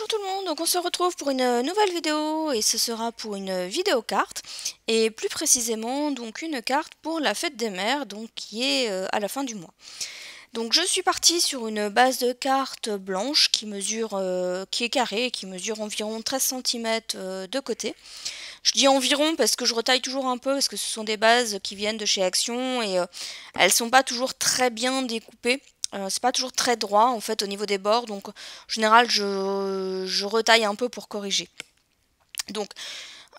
Bonjour tout le monde, donc on se retrouve pour une euh, nouvelle vidéo et ce sera pour une euh, vidéo carte et plus précisément donc une carte pour la fête des mères donc qui est euh, à la fin du mois. Donc je suis partie sur une base de carte blanche qui mesure qui est carrée et qui mesure environ 13 cm de côté. Je dis environ parce que je retaille toujours un peu parce que ce sont des bases qui viennent de chez Action et elles sont pas toujours très bien découpées. Euh, c'est pas toujours très droit en fait au niveau des bords, donc en général je, je retaille un peu pour corriger. Donc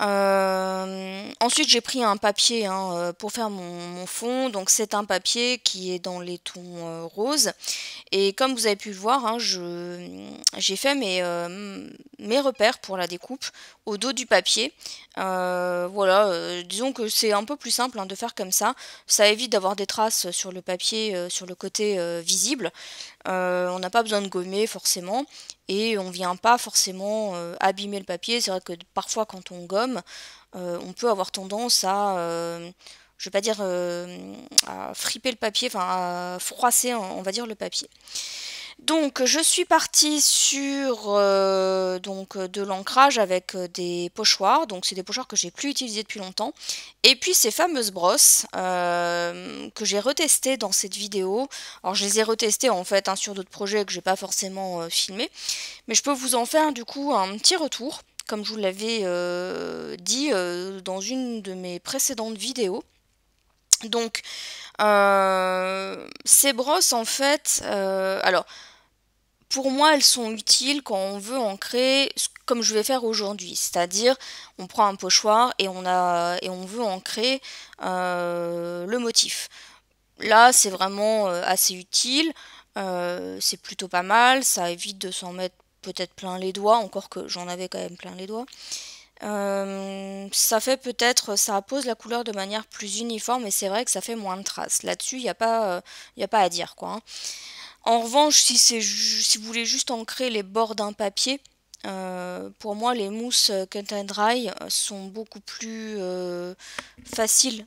euh, Ensuite, j'ai pris un papier hein, euh, pour faire mon, fond. Donc, c'est un papier qui est dans les tons euh, roses. Et comme vous avez pu le voir, hein, j'ai fait euh, mes, repères pour la découpe au dos du papier. voilà, disons que c'est un peu plus simple hein, de faire comme ça. Ça évite d'avoir des traces sur le papier, sur le côté visible. on n'a pas besoin de gommer forcément et on ne vient pas forcément abîmer le papier. C'est vrai que parfois quand on gomme, euh, on peut avoir tendance à, euh, je vais pas dire euh, à friper le papier, enfin à froisser, hein, on va dire, le papier. Donc je suis partie sur donc, de l'ancrage avec des pochoirs, donc c'est des pochoirs que j'ai plus utilisés depuis longtemps, et puis ces fameuses brosses que j'ai retestées dans cette vidéo. Alors je les ai retestées en fait hein, sur d'autres projets que j'ai pas forcément filmés. filmé, mais je peux vous en faire du coup un petit retour comme je vous l'avais euh, dit euh, dans une de mes précédentes vidéos. Donc, euh, ces brosses, en fait, alors, pour moi, elles sont utiles quand on veut ancrer, comme je vais faire aujourd'hui, c'est-à-dire on prend un pochoir et on, a, et on veut ancrer le motif. Là, c'est vraiment assez utile. c'est plutôt pas mal, ça évite de s'en mettre peut-être plein les doigts, encore que j'en avais quand même plein les doigts. Euh, ça fait peut-être, ça pose la couleur de manière plus uniforme et c'est vrai que ça fait moins de traces. Là-dessus, il n'y a, pas, euh, a pas à dire quoi. Hein. En revanche, si, si vous voulez juste ancrer les bords d'un papier, euh, pour moi, les mousses cut and dry euh, sont beaucoup plus euh, faciles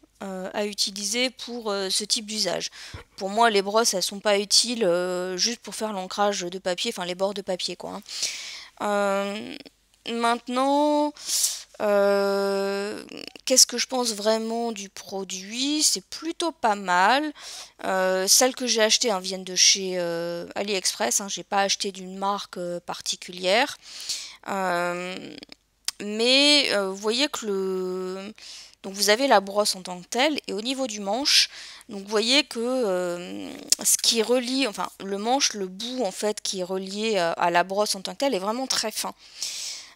à utiliser pour ce type d'usage. Pour moi, les brosses, elles sont pas utiles juste pour faire l'ancrage de papier, enfin les bords de papier, quoi. Hein. maintenant, euh, qu'est-ce que je pense vraiment du produit C'est plutôt pas mal. Euh, celles que j'ai achetées hein, viennent de chez euh, AliExpress. Hein. Je n'ai pas acheté d'une marque particulière. mais vous voyez que le... Donc vous avez la brosse en tant que telle et au niveau du manche, donc vous voyez que ce qui relie, enfin le manche, le bout en fait qui est relié à, à la brosse en tant que telle est vraiment très fin.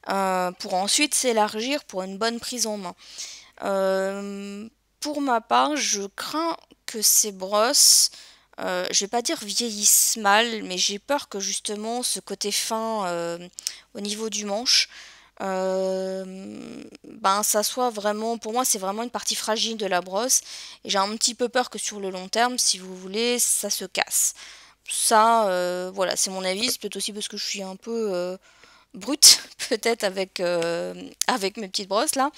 Euh, pour ensuite s'élargir pour une bonne prise en main. Euh, pour ma part, je crains que ces brosses, je euh, je vais pas dire vieillissent mal, mais j'ai peur que justement ce côté fin au niveau du manche, ben ça soit vraiment pour moi c'est vraiment une partie fragile de la brosse et j'ai un petit peu peur que sur le long terme si vous voulez ça se casse ça voilà c'est mon avis c'est peut-être aussi parce que je suis un peu brute peut-être avec, euh, avec mes petites brosses là.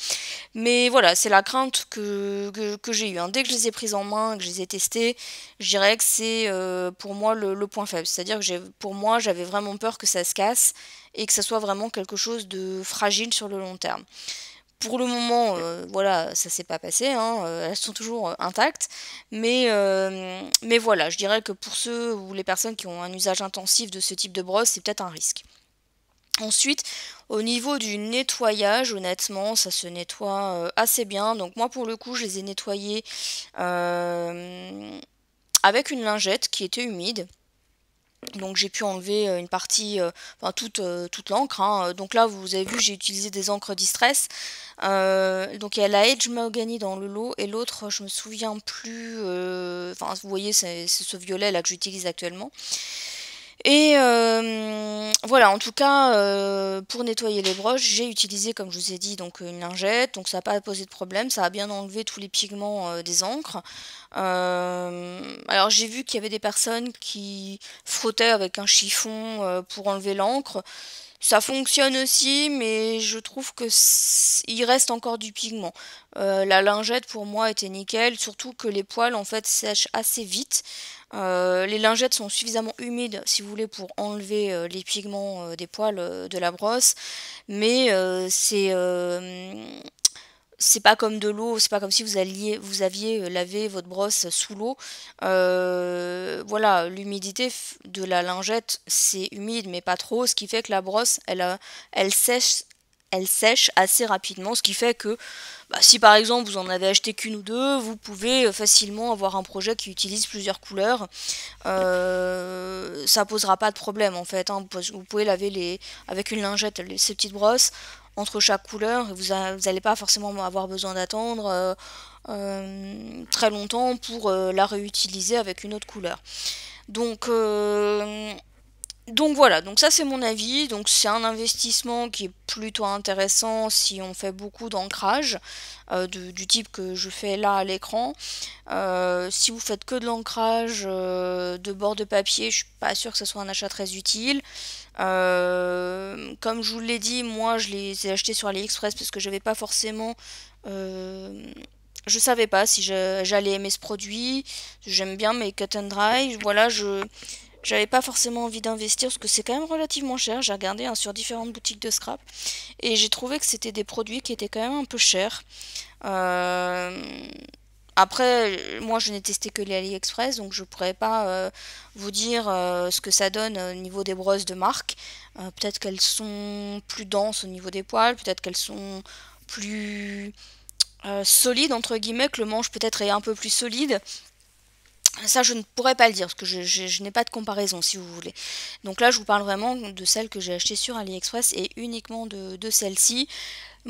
Mais voilà, c'est la crainte que, que, j'ai eue. Hein. Dès que je les ai prises en main, que je les ai testées, je dirais que c'est euh, pour moi le, point faible. C'est-à-dire que pour moi, j'avais vraiment peur que ça se casse et que ça soit vraiment quelque chose de fragile sur le long terme. Pour le moment, euh, voilà, ça s'est pas passé, hein, elles sont toujours intactes, mais, mais voilà, je dirais que pour ceux ou les personnes qui ont un usage intensif de ce type de brosse, c'est peut-être un risque. Ensuite, au niveau du nettoyage, honnêtement, ça se nettoie euh, assez bien. Donc moi, pour le coup, je les ai nettoyés euh, avec une lingette qui était humide. Donc j'ai pu enlever euh, une partie, enfin toute, toute l'encre. Hein. Donc là, vous avez vu, j'ai utilisé des encres distress. donc il y a la Edge Mahogany dans le lot et l'autre, je me souviens plus. Enfin, vous voyez, c'est ce violet là que j'utilise actuellement. Et euh, voilà, en tout cas, euh, pour nettoyer les broches, j'ai utilisé, comme je vous ai dit, donc euh, une lingette, donc ça n'a pas posé de problème, ça a bien enlevé tous les pigments des encres. alors j'ai vu qu'il y avait des personnes qui frottaient avec un chiffon pour enlever l'encre. Ça fonctionne aussi, mais je trouve que il reste encore du pigment. la lingette pour moi était nickel, surtout que les poils en fait sèchent assez vite. Euh, les lingettes sont suffisamment humides si vous voulez pour enlever euh, les pigments euh, des poils de la brosse, mais c'est c'est pas comme de l'eau, c'est pas comme si vous, alliez, vous aviez lavé votre brosse sous l'eau. voilà, l'humidité de la lingette, c'est humide, mais pas trop, ce qui fait que la brosse, elle, elle sèche elle sèche assez rapidement, ce qui fait que bah, si par exemple vous en avez acheté qu'une ou deux, vous pouvez euh, facilement avoir un projet qui utilise plusieurs couleurs. Euh, ça posera pas de problème en fait. Hein. Vous pouvez laver les, avec une lingette ces petites brosses entre chaque couleur. Vous n'allez pas forcément avoir besoin d'attendre euh, très longtemps pour la réutiliser avec une autre couleur. Donc donc voilà, donc ça c'est mon avis, donc c'est un investissement qui est plutôt intéressant si on fait beaucoup d'ancrage euh, du type que je fais là à l'écran. Euh, si vous faites que de l'ancrage euh, de bord de papier, je suis pas sûre que ce soit un achat très utile. comme je vous l'ai dit, moi je les ai achetés sur AliExpress parce que je j'avais pas forcément je savais pas si j'allais aimer ce produit. J'aime bien mes cut and dry. Voilà, je j'avais pas forcément envie d'investir parce que c'est quand même relativement cher. J'ai regardé hein, sur différentes boutiques de scrap et j'ai trouvé que c'était des produits qui étaient quand même un peu chers. Euh, après, moi je n'ai testé que les AliExpress donc je pourrais pas euh, vous dire euh, ce que ça donne au niveau des brosses de marque. peut-être qu'elles sont plus denses au niveau des poils, peut-être qu'elles sont plus solides entre guillemets, que le manche peut-être est un peu plus solide. Ça, je ne pourrais pas le dire, parce que je, n'ai pas de comparaison, si vous voulez. Donc là, je vous parle vraiment de celle que j'ai achetée sur AliExpress et uniquement de celle-ci.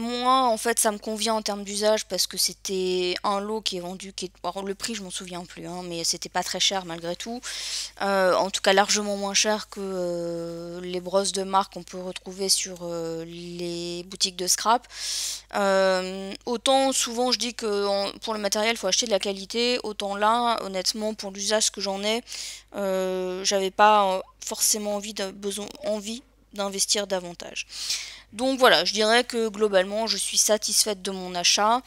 Moi, en fait, ça me convient en termes d'usage parce que c'était un lot qui est vendu, qui le prix, je m'en souviens plus, hein, mais c'était pas très cher malgré tout. Euh, en tout cas, largement moins cher que euh, les brosses de marque qu'on peut retrouver sur euh, les boutiques de scrap. autant souvent, je dis que pour le matériel, il faut acheter de la qualité. Autant là, honnêtement, pour l'usage que j'en ai, j'avais pas forcément envie d'investir davantage. Donc voilà, je dirais que globalement, je suis satisfaite de mon achat.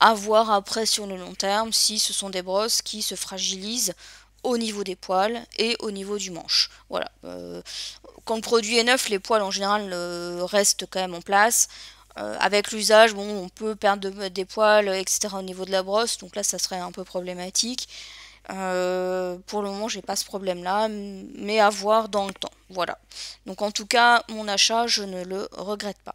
À voir après sur le long terme si ce sont des brosses qui se fragilisent au niveau des poils et au niveau du manche. Voilà. Euh, quand le produit est neuf, les poils en général euh, restent quand même en place. Euh, avec l'usage, bon, on peut perdre des poils, etc. au niveau de la brosse, donc là ça serait un peu problématique. Euh, pour le moment, j'ai pas ce problème-là, mais à voir dans le temps. Voilà. Donc en tout cas, mon achat, je ne le regrette pas.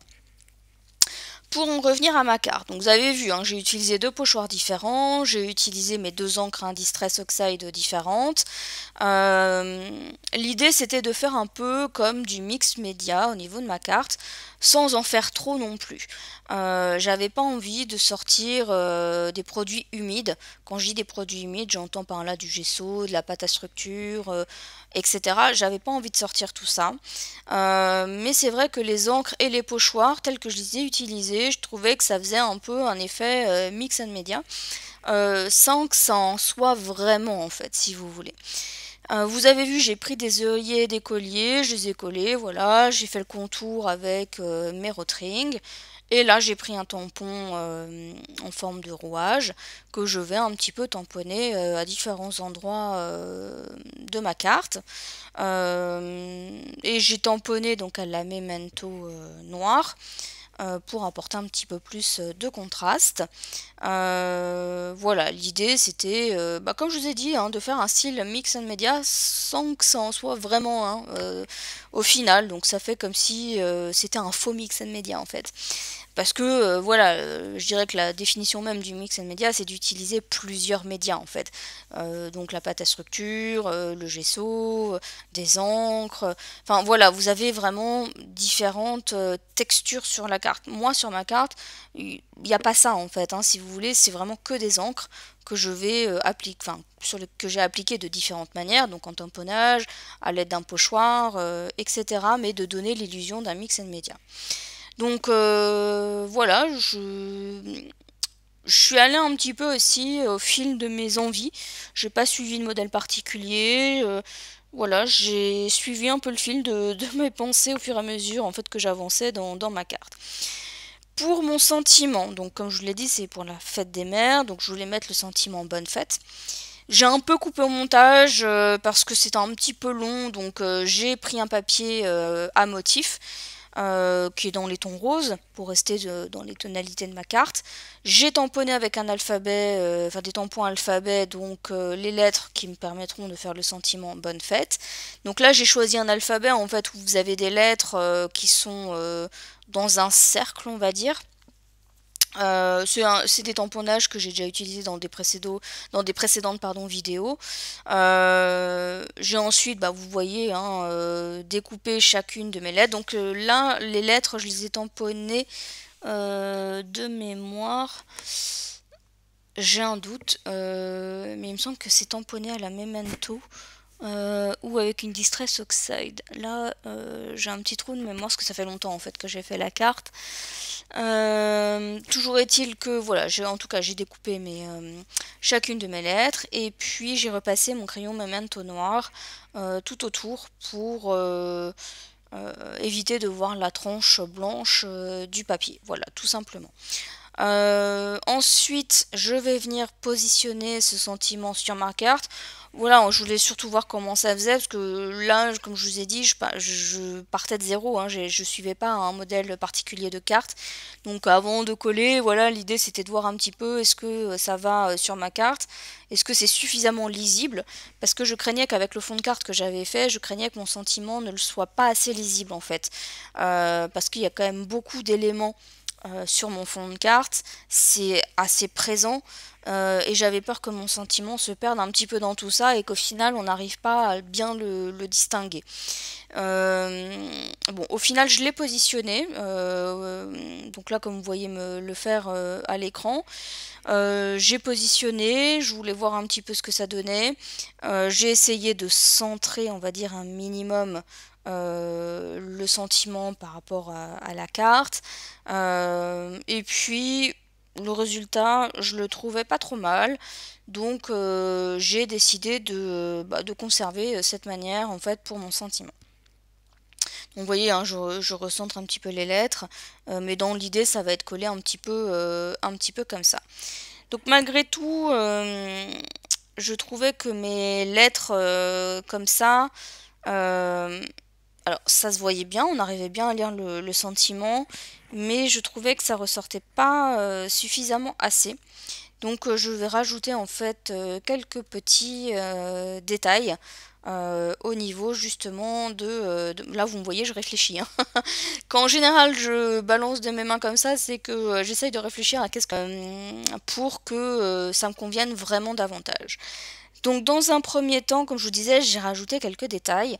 Pour en revenir à ma carte, donc vous avez vu, hein, j'ai utilisé deux pochoirs différents, j'ai utilisé mes deux encres Indistress Distress Oxide différentes, euh, l'idée c'était de faire un peu comme du mix média au niveau de ma carte, sans en faire trop non plus. Euh, j'avais pas envie de sortir euh, des produits humides. Quand je dis des produits humides, j'entends par là du gesso, de la pâte à structure, etc. J'avais pas envie de sortir tout ça. mais c'est vrai que les encres et les pochoirs, tels que je les ai utilisés, je trouvais que ça faisait un peu un effet mix and media sans que ça en soit vraiment en fait, si vous voulez. Euh, vous avez vu, j'ai pris des œillets, des colliers, je les ai collés, voilà, j'ai fait le contour avec euh, mes rotrings. Et là, j'ai pris un tampon euh, en forme de rouage que je vais un petit peu tamponner à différents endroits de ma carte. et j'ai tamponné donc à la memento noire. Euh, pour apporter un petit peu plus euh, de contraste. Euh, voilà, l'idée c'était, bah, comme je vous ai dit, hein, de faire un style mix and media sans que ça en soit vraiment hein, au final. Donc ça fait comme si c'était un faux mix and media en fait. Parce que, euh, voilà, euh, je dirais que la définition même du mix and media, c'est d'utiliser plusieurs médias, en fait. Euh, donc la pâte à structure, le gesso, des encres. Enfin, voilà, vous avez vraiment différentes textures sur la carte. Moi, sur ma carte, il n'y a pas ça, en fait. Hein, si vous voulez, c'est vraiment que des encres que je vais appliquer, que j'ai appliqué de différentes manières, donc en tamponnage, à l'aide d'un pochoir, etc., mais de donner l'illusion d'un mix and media. Donc euh, voilà, je, suis allée un petit peu aussi euh, au fil de mes envies. J'ai pas suivi de modèle particulier. Euh, voilà, j'ai suivi un peu le fil de, mes pensées au fur et à mesure en fait que j'avançais dans, ma carte. Pour mon sentiment, donc comme je vous l'ai dit, c'est pour la fête des mères, donc je voulais mettre le sentiment bonne fête. J'ai un peu coupé au montage parce que c'était un petit peu long, donc j'ai pris un papier à motif euh, qui est dans les tons roses, pour rester dans les tonalités de ma carte. J'ai tamponné avec un alphabet, euh, enfin des tampons alphabet, donc euh, les lettres qui me permettront de faire le sentiment bonne fête. Donc là j'ai choisi un alphabet en fait où vous avez des lettres qui sont dans un cercle on va dire. Euh, c'est des tamponnages que j'ai déjà utilisés dans des, dans des précédentes vidéos. Euh, j'ai ensuite, bah, vous voyez, hein, euh, découpé chacune de mes lettres. Donc là, les lettres, je les ai tamponnées de mémoire. J'ai un doute, mais il me semble que c'est tamponné à la memento. Euh, ou avec une Distress Oxide. Là, euh, j'ai un petit trou de mémoire, parce que ça fait longtemps en fait que j'ai fait la carte. Euh, toujours est-il que, voilà, en tout cas j'ai découpé mes, chacune de mes lettres, et puis j'ai repassé mon crayon Memento noir tout autour pour... éviter de voir la tranche blanche du papier, voilà, tout simplement. Euh, ensuite, je vais venir positionner ce sentiment sur ma carte. Voilà, je voulais surtout voir comment ça faisait, parce que là, comme je vous ai dit, je, partais de zéro, hein. je ne suivais pas un modèle particulier de carte. Donc avant de coller, voilà, l'idée c'était de voir un petit peu est-ce que euh, ça va euh, sur ma carte, est-ce que c'est suffisamment lisible, parce que je craignais qu'avec le fond de carte que j'avais fait, je craignais que mon sentiment ne le soit pas assez lisible en fait, parce qu'il y a quand même beaucoup d'éléments euh, sur mon fond de carte, c'est assez présent euh, et j'avais peur que mon sentiment se perde un petit peu dans tout ça et qu'au final on n'arrive pas à bien le, distinguer. Euh, bon, au final je l'ai positionné, donc là comme vous voyez me le faire à l'écran, j'ai positionné, je voulais voir un petit peu ce que ça donnait, j'ai essayé de centrer on va dire un minimum euh, le sentiment par rapport à, la carte. Euh, et puis le résultat, je le trouvais pas trop mal. Donc euh, j'ai décidé de, bah, conserver cette manière en fait pour mon sentiment. vous voyez, hein, je, recentre un petit peu les lettres, mais dans l'idée ça va être collé un petit peu, un petit peu comme ça. Donc malgré tout, je trouvais que mes lettres comme ça, alors ça se voyait bien, on arrivait bien à lire le, sentiment, mais je trouvais que ça ressortait pas euh, suffisamment assez. Donc euh, je vais rajouter en fait euh, quelques petits détails au niveau justement de, Là vous me voyez, je réfléchis. Hein. Quand en général je balance de mes mains comme ça, c'est que j'essaye de réfléchir à qu'est-ce que... pour que ça me convienne vraiment davantage. Donc dans un premier temps, comme je vous disais, j'ai rajouté quelques détails.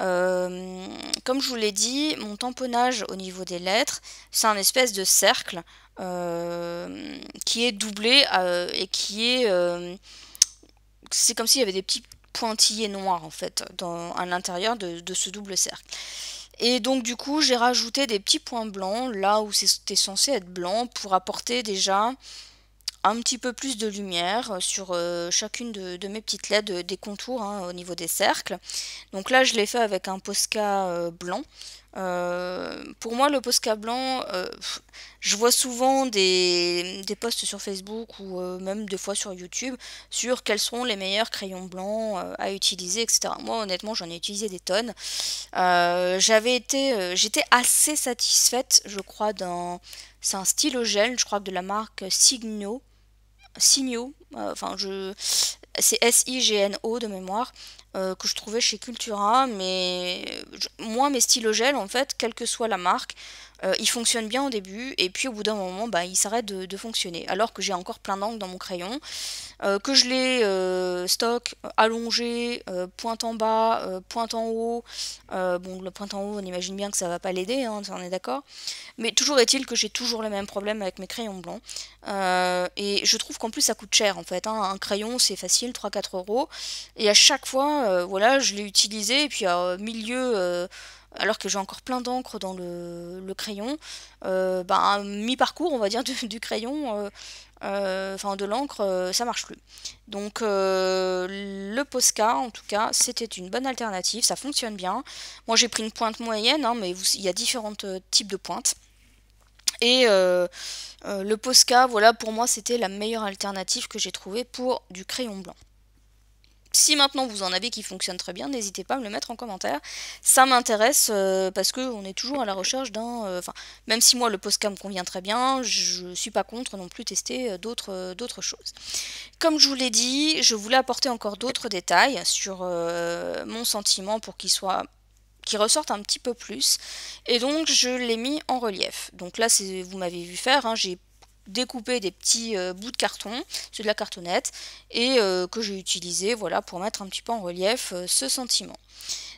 Euh, comme je vous l'ai dit, mon tamponnage au niveau des lettres, c'est un espèce de cercle euh, qui est doublé euh, et qui est... c'est comme s'il y avait des petits pointillés noirs en fait dans, à l'intérieur de ce double cercle. Et donc du coup, j'ai rajouté des petits points blancs là où c'était censé être blanc pour apporter déjà un petit peu plus de lumière euh, sur euh, chacune de, mes petites LED euh, des contours hein, au niveau des cercles. Donc là je l'ai fait avec un Posca blanc. pour moi le Posca blanc, je vois souvent des, des, posts sur Facebook ou même des fois sur YouTube sur quels seront les meilleurs crayons blancs à utiliser, etc. Moi honnêtement j'en ai utilisé des tonnes. J'avais été, j'étais assez satisfaite je crois d'un... C'est un stylo gel, je crois, de la marque Signo signaux, euh, enfin je c'est S-I-G-N-O de mémoire, euh, que je trouvais chez Cultura, mais moi mes stylos gel en fait, quelle que soit la marque, euh, il fonctionne bien au début et puis au bout d'un moment bah, il s'arrête de, fonctionner alors que j'ai encore plein d'angles dans mon crayon euh, que je les euh, stocke allongé pointe en bas pointe en haut bon le pointe en haut on imagine bien que ça va pas l'aider hein, on est d'accord mais toujours est-il que j'ai toujours le même problème avec mes crayons blancs et je trouve qu'en plus ça coûte cher en fait hein. un crayon c'est facile 3-4 euros et à chaque fois voilà je l'ai utilisé et puis au milieu alors que j'ai encore plein d'encre dans le, crayon, euh, ben, mi-parcours, on va dire, du, crayon, euh, euh, enfin de l'encre, euh, ça marche plus. Donc le Posca, en tout cas, c'était une bonne alternative, ça fonctionne bien. Moi j'ai pris une pointe moyenne, hein, mais il y a différents types de pointes. Et le Posca, voilà, pour moi, c'était la meilleure alternative que j'ai trouvée pour du crayon blanc si maintenant vous en avez qui fonctionne très bien, n'hésitez pas à me le mettre en commentaire. Ça m'intéresse euh, parce parce qu'on est toujours à la recherche d'un... Euh, enfin, même si moi le postcam me convient très bien, je ne suis pas contre non plus tester euh, d'autres choses. Comme je vous l'ai dit, je voulais apporter encore d'autres détails sur mon sentiment pour qu'il soit qui ressortent un petit peu plus. Et donc je l'ai mis en relief. Donc là, vous m'avez vu faire, hein, j'ai découper des petits euh, bouts de carton, c'est de la cartonnette, et euh, que j'ai utilisé voilà, pour mettre un petit peu en relief euh, ce sentiment.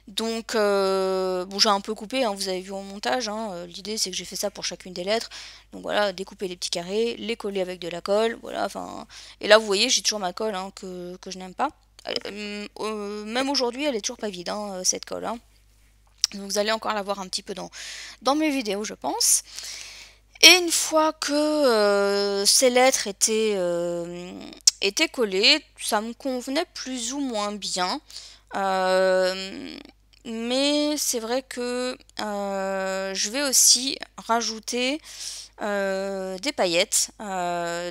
Donc, j'ai un peu coupé, hein, vous avez vu au montage, hein, l'idée c'est que j'ai fait ça pour chacune des lettres. Donc voilà, découper les petits carrés, les coller avec de la colle, voilà, enfin... Et là, vous voyez, j'ai toujours ma colle hein, que, je n'aime pas. même aujourd'hui, elle est toujours pas vide, cette colle. Donc vous allez encore la voir un petit peu dans mes vidéos, je pense. Et une fois que euh, ces lettres étaient, euh, étaient, collées, ça me convenait plus ou moins bien. Euh, mais c'est vrai que je vais aussi rajouter des paillettes.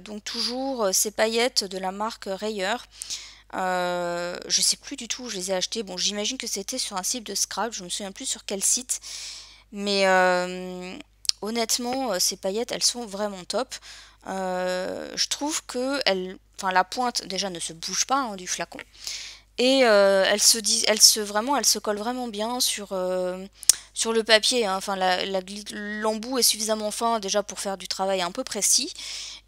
donc toujours ces paillettes de la marque Rayeur. je sais plus du tout où je les ai achetées. Bon, j'imagine que c'était sur un site de scrap. Je me souviens plus sur quel site. Mais honnêtement, euh, ces paillettes, elles sont vraiment top. Euh, je trouve que la pointe déjà ne se bouge pas hein, du flacon. Et euh, elle se dit, elle se vraiment, elle se colle vraiment bien sur euh, sur le papier. Hein. Enfin, l'embout est suffisamment fin déjà pour faire du travail un peu précis.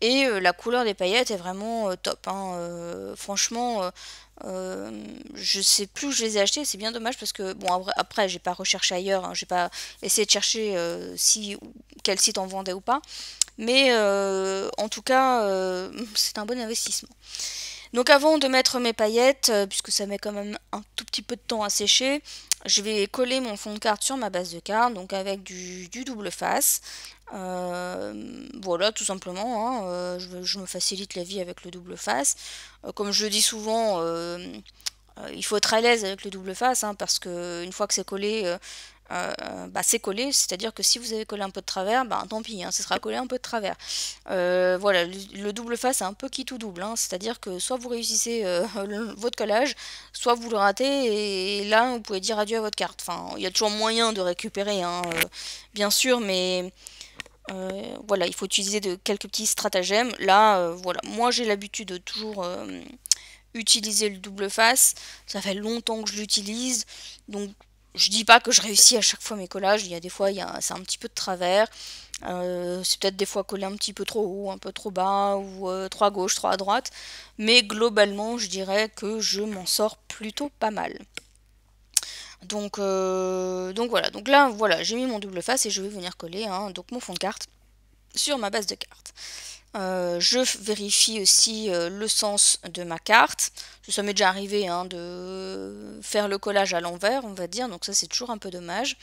Et euh, la couleur des paillettes est vraiment top. Hein. franchement, je sais plus où je les ai achetées. C'est bien dommage parce que bon après, j'ai pas recherché ailleurs. Hein. J'ai pas essayé de chercher si quel site en vendait ou pas. Mais en tout cas, c'est un bon investissement. Donc avant de mettre mes paillettes, euh, puisque ça met quand même un tout petit peu de temps à sécher, je vais coller mon fond de carte sur ma base de carte, donc avec du, double face. Euh, voilà, tout simplement, hein, euh, je, me facilite la vie avec le double face. comme je le dis souvent, il faut être à l'aise avec le double face, hein, parce que une fois que c'est collé, euh, bah, c'est collé, c'est-à-dire que si vous avez collé un peu de travers, bah, tant pis, hein, ce sera collé un peu de travers. Euh, voilà, le, double face c'est un peu qui tout double, hein, c'est-à-dire que soit vous réussissez euh, votre collage, soit vous le ratez, et, là vous pouvez dire adieu à votre carte. Enfin, il y a toujours moyen de récupérer, hein, bien sûr, mais voilà, il faut utiliser de, quelques petits stratagèmes. Là, voilà, moi j'ai l'habitude de toujours utiliser le double face. Ça fait longtemps que je l'utilise. Donc je dis pas que je réussis à chaque fois mes collages, il y a des fois, c'est un petit peu de travers. Euh, c'est peut-être des fois collé un petit peu trop haut, un peu trop bas, ou euh, trop à gauche, trop à droite. Mais globalement, je dirais que je m'en sors plutôt pas mal. Donc, euh, donc voilà, donc là, voilà, j'ai mis mon double face et je vais venir coller hein, mon fond de carte sur ma base de carte. Euh, je vérifie aussi euh, le sens de ma carte. Ça m'est déjà arrivé hein, de faire le collage à l'envers, on va dire, donc ça c'est toujours un peu dommage.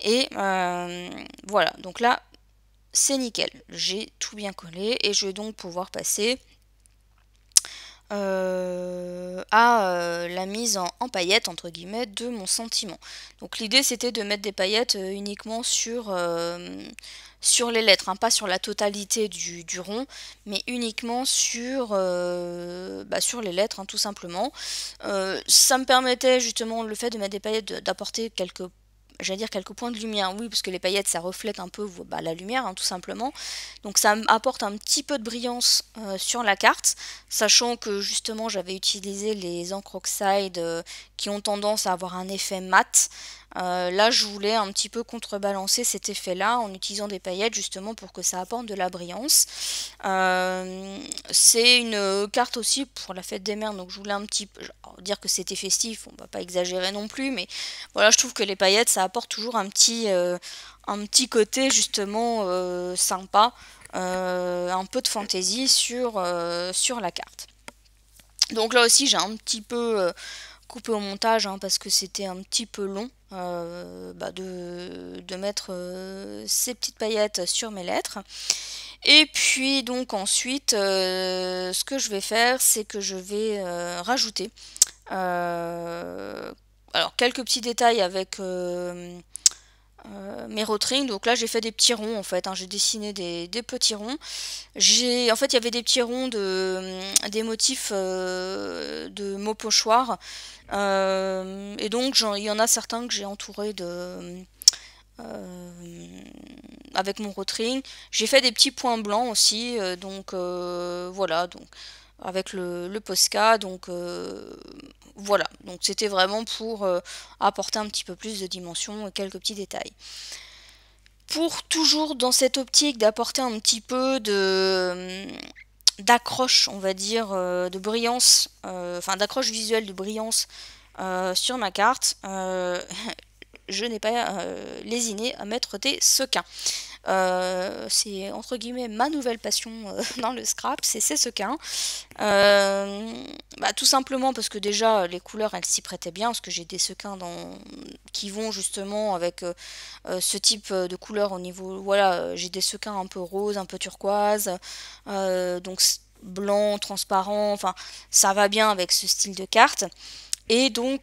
Et euh, voilà, donc là c'est nickel, j'ai tout bien collé et je vais donc pouvoir passer à la mise en, en, paillettes entre guillemets de mon sentiment. Donc l'idée c'était de mettre des paillettes uniquement sur sur les lettres, hein, pas sur la totalité du, rond, mais uniquement sur, euh, bah, sur les lettres, hein, tout simplement. Euh, ça me permettait justement le fait de mettre des paillettes, d'apporter quelques j'allais dire quelques points de lumière, oui, parce que les paillettes, ça reflète un peu bah, la lumière, hein, tout simplement. Donc ça apporte un petit peu de brillance euh, sur la carte, sachant que justement j'avais utilisé les encres qui ont tendance à avoir un effet mat. Euh, là, je voulais un petit peu contrebalancer cet effet-là en utilisant des paillettes justement pour que ça apporte de la brillance. Euh, c'est une carte aussi pour la fête des mères, donc je voulais un petit peu dire que c'était festif, on va pas exagérer non plus, mais voilà, je trouve que les paillettes, ça apporte toujours un petit, euh, un petit côté justement sympa, un peu de fantaisie sur, sur la carte. Donc là aussi, j'ai un petit peu coupé au montage hein, parce que c'était un petit peu long euh, bah, de, mettre euh, ces petites paillettes sur mes lettres. Et puis donc ensuite, euh, ce que je vais faire, c'est que je vais rajouter alors quelques petits détails avec euh, mes rotring. Donc là, j'ai fait des petits ronds en fait. Hein. J'ai dessiné des, petits ronds. J'ai, en fait, il y avait des petits ronds de des motifs euh, de mots pochoirs. Euh, et donc, il y en a certains que j'ai entouré de avec mon rotring. J'ai fait des petits points blancs aussi. donc voilà. Donc avec le, le Posca. Donc euh, voilà, donc c'était vraiment pour euh, apporter un petit peu plus de dimension et quelques petits détails. Pour toujours dans cette optique d'apporter un petit peu de euh, d'accroche, on va dire, de brillance, enfin d'accroche visuelle, de brillance sur ma carte, je n'ai pas lésiné à mettre des sequins. Euh, c'est entre guillemets ma nouvelle passion euh, dans le scrap, c'est ces sequins. Euh, bah, tout simplement parce que déjà les couleurs elles s'y prêtaient bien, parce que j'ai des sequins dans... qui vont justement avec ce type de couleurs au niveau. Voilà, j'ai des sequins un peu rose, un peu turquoise, donc blanc, transparent, enfin ça va bien avec ce style de carte. Et donc,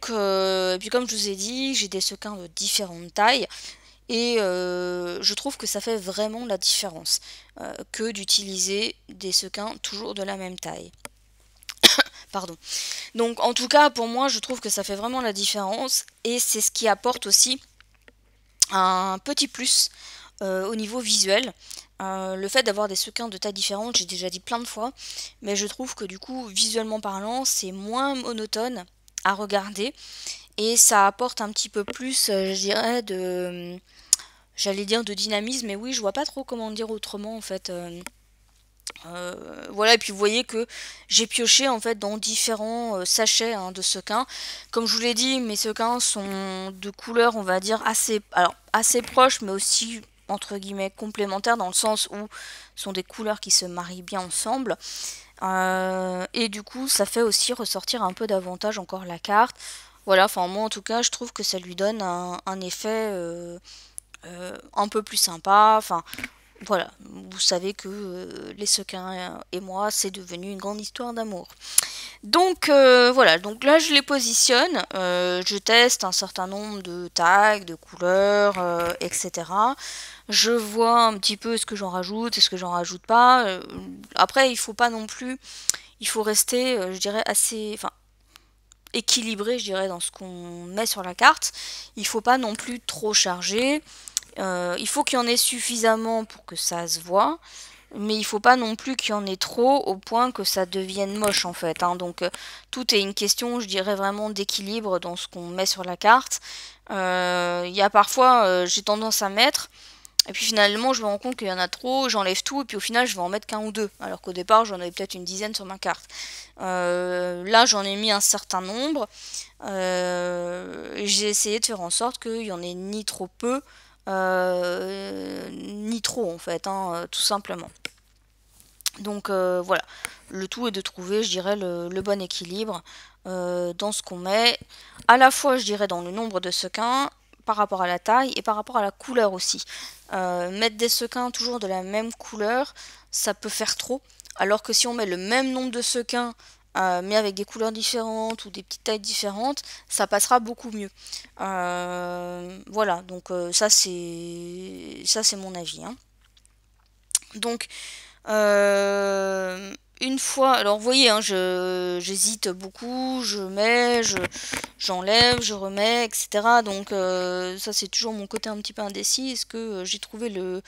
puis comme je vous ai dit, j'ai des sequins de différentes tailles. Et euh, je trouve que ça fait vraiment la différence euh, que d'utiliser des sequins toujours de la même taille. Pardon. Donc en tout cas, pour moi, je trouve que ça fait vraiment la différence et c'est ce qui apporte aussi un petit plus euh, au niveau visuel. le fait d'avoir des sequins de taille différente, j'ai déjà dit plein de fois, mais je trouve que du coup, visuellement parlant, c'est moins monotone à regarder et ça apporte un petit peu plus, euh, je dirais, de, euh, j'allais dire de dynamisme, mais oui, je vois pas trop comment dire autrement en fait. Euh, voilà, et puis vous voyez que j'ai pioché en fait dans différents sachets hein, de sequins. Comme je vous l'ai dit, mes sequins sont de couleurs, on va dire, assez, alors, assez proches, mais aussi entre guillemets complémentaires dans le sens où ce sont des couleurs qui se marient bien ensemble. et du coup, ça fait aussi ressortir un peu davantage encore la carte. Voilà, enfin moi en tout cas je trouve que ça lui donne un, effet euh, euh, un peu plus sympa. Enfin voilà, vous savez que euh, Les Sequins et moi c'est devenu une grande histoire d'amour. Donc voilà, donc là je les positionne, je teste un certain nombre de tags, de couleurs, etc. Je vois un petit peu ce que j'en rajoute ce que j'en rajoute pas. Après il faut pas non plus, il faut rester, je dirais, assez, équilibré, je dirais, dans ce qu'on met sur la carte. Il faut pas non plus trop charger. Euh, il faut qu'il y en ait suffisamment pour que ça se voit. Mais il faut pas non plus qu'il y en ait trop au point que ça devienne moche en fait. Hein. Donc euh, tout est une question, je dirais vraiment d'équilibre dans ce qu'on met sur la carte. Euh, il y a parfois, j'ai tendance à mettre et puis finalement, je me rends compte qu'il y en a trop, j'enlève tout, et puis au final, je vais en mettre qu'un ou deux. Alors qu'au départ, j'en avais peut-être une dizaine sur ma carte. Euh, là, j'en ai mis un certain nombre. Euh, j'ai essayé de faire en sorte qu'il y en ait ni trop peu, euh, ni trop en fait, hein, tout simplement. Donc voilà, le tout est de trouver, je dirais, le, le bon équilibre dans ce qu'on met, à la fois, je dirais, dans le nombre de sequins par rapport à la taille et par rapport à la couleur aussi. Euh, mettre des sequins toujours de la même couleur, ça peut faire trop. Alors que si on met le même nombre de sequins, euh, mais avec des couleurs différentes ou des petites tailles différentes, ça passera beaucoup mieux. Euh, voilà, donc ça c'est ça c'est mon avis. Hein. Donc une fois, alors vous voyez, hein, j'hésite beaucoup, je mets, j'enlève, je, remets, etc. Donc euh, ça c'est toujours mon côté un petit peu indécis. Est-ce que euh, j'ai trouvé le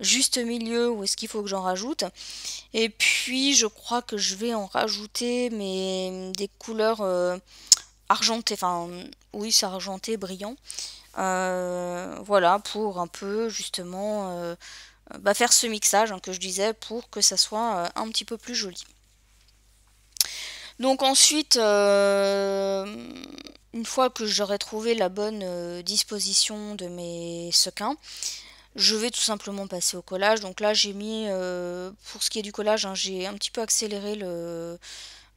juste milieu ou est-ce qu'il faut que j'en rajoute Et puis je crois que je vais en rajouter mais mm, des couleurs euh, argentées, enfin mm, oui c'est argenté, brillant. voilà pour un peu justement euh, bah, faire ce mixage hein, que je disais pour que ça soit euh, un petit peu plus joli. Donc ensuite, euh, une fois que j'aurai trouvé la bonne disposition de mes sequins, je vais tout simplement passer au collage. Donc là, j'ai mis, pour ce qui est du collage, hein, j'ai un petit peu accéléré le,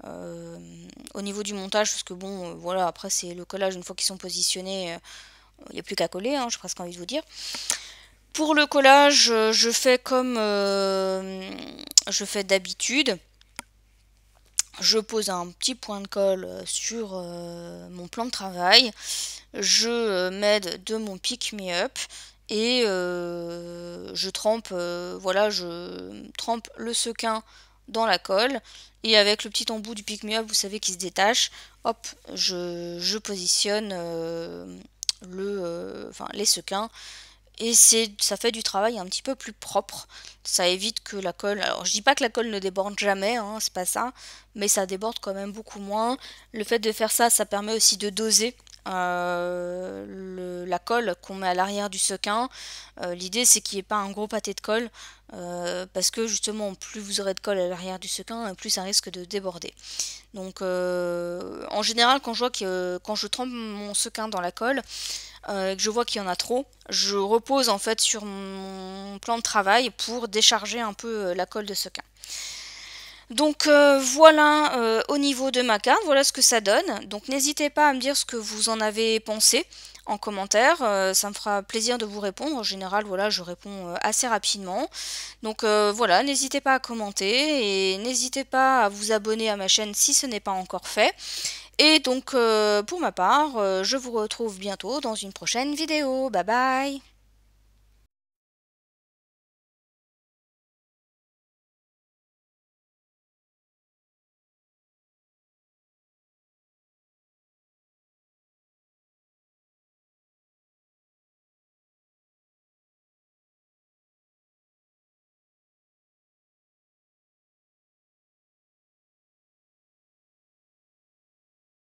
au niveau du montage, parce que bon, voilà, après c'est le collage, une fois qu'ils sont positionnés, il n'y a plus qu'à coller, hein, j'ai presque envie de vous dire. Pour le collage, euh, je fais comme euh, je fais d'habitude. Je pose un petit point de colle euh, sur mon plan de travail. Je m'aide de mon pick me up et je trempe voilà, je trempe le sequin dans la colle et avec le petit embout du pick me up, vous savez qu'il se détache, hop, je, positionne le les sequins et c'est ça fait du travail un petit peu plus propre. Ça évite que la colle. Alors je dis pas que la colle ne déborde jamais, hein, c'est pas ça, mais ça déborde quand même beaucoup moins. Le fait de faire ça, ça permet aussi de doser euh, la colle qu'on met à l'arrière du sequin. Euh, l'idée c'est qu'il n'y ait pas un gros pâté de colle, euh, parce que justement plus vous aurez de colle à l'arrière du sequin, plus ça risque de déborder. Donc en général quand je vois que quand je trempe mon sequin dans la colle, et que je vois qu'il y en a trop, je repose en fait sur mon plan de travail pour décharger un peu la colle de sequin. Donc euh, voilà euh, au niveau de ma carte, voilà ce que ça donne. Donc n'hésitez pas à me dire ce que vous en avez pensé en commentaire, euh, ça me fera plaisir de vous répondre. En général, voilà, je réponds assez rapidement. Donc voilà, n'hésitez pas à commenter et n'hésitez pas à vous abonner à ma chaîne si ce n'est pas encore fait. Et donc pour ma part, je vous retrouve bientôt dans une prochaine vidéo. Bye bye